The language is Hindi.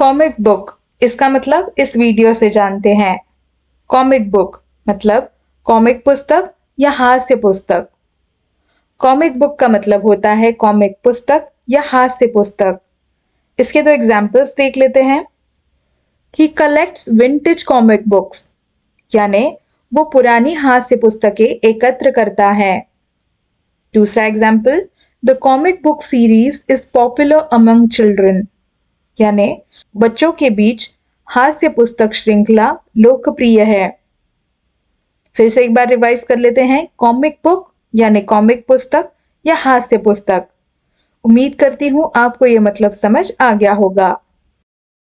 कॉमिक बुक इसका मतलब इस वीडियो से जानते हैं कॉमिक बुक मतलब कॉमिक पुस्तक या हास्य पुस्तक कॉमिक बुक का मतलब होता है कॉमिक पुस्तक या हास्य पुस्तक इसके दो एग्जाम्पल्स देख लेते हैं he collects vintage comic books यानी वो पुरानी हास्य पुस्तकें एकत्र करता है दूसरा example the comic book series is popular among children यानी बच्चों के बीच हास्य पुस्तक श्रृंखला लोकप्रिय है फिर से एक बार रिवाइज कर लेते हैं कॉमिक बुक यानी कॉमिक पुस्तक या हास्य पुस्तक उम्मीद करती हूं आपको यह मतलब समझ आ गया होगा